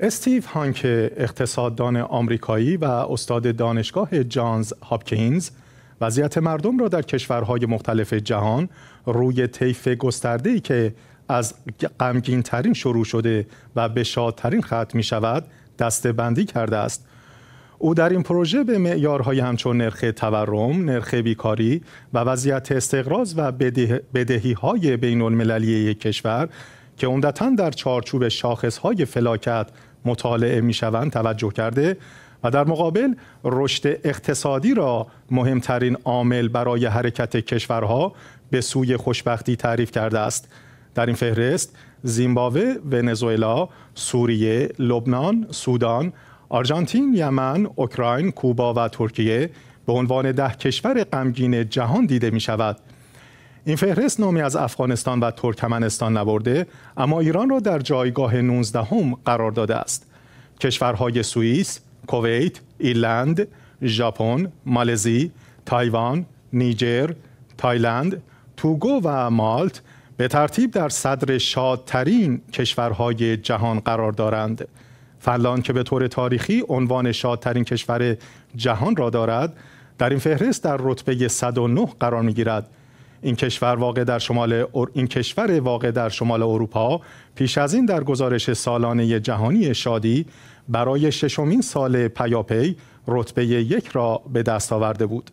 استیو هانک اقتصاددان آمریکایی و استاد دانشگاه جانز هاپکینز وضعیت مردم را در کشورهای مختلف جهان روی طیف ای که از غمگین ترین شروع شده و به شادترین ختم می شود دسته بندی کرده است او در این پروژه به معیارهای همچون نرخ تورم، نرخ بیکاری و وضعیت استقراض و بدهی های بین المللی کشور که عمدتا در چارچوب شاخصهای فلاکت مطالعه شوند، توجه کرده و در مقابل رشد اقتصادی را مهمترین عامل برای حرکت کشورها به سوی خوشبختی تعریف کرده است در این فهرست زیمبابوه، ونزوئلا، سوریه، لبنان، سودان، آرژانتین، یمن، اوکراین، کوبا و ترکیه به عنوان ده کشور غمگین جهان دیده می شود. این فهرست نامی از افغانستان و ترکمنستان نبرده اما ایران را در جایگاه 19 هم قرار داده است کشورهای سوئیس، کویت، ایرلند، ژاپن، مالزی، تایوان، نیجر، تایلند، توگو و مالت به ترتیب در صدر شادترین کشورهای جهان قرار دارند. فنلاند که به طور تاریخی عنوان شادترین کشور جهان را دارد، در این فهرست در رتبه 109 قرار می‌گیرد. این کشور واقع در شمال این کشور واقع در شمال اروپا پیش از این در گزارش سالانه جهانی شادی برای ششمین سال پیاپی رتبه یک را به دست آورده بود.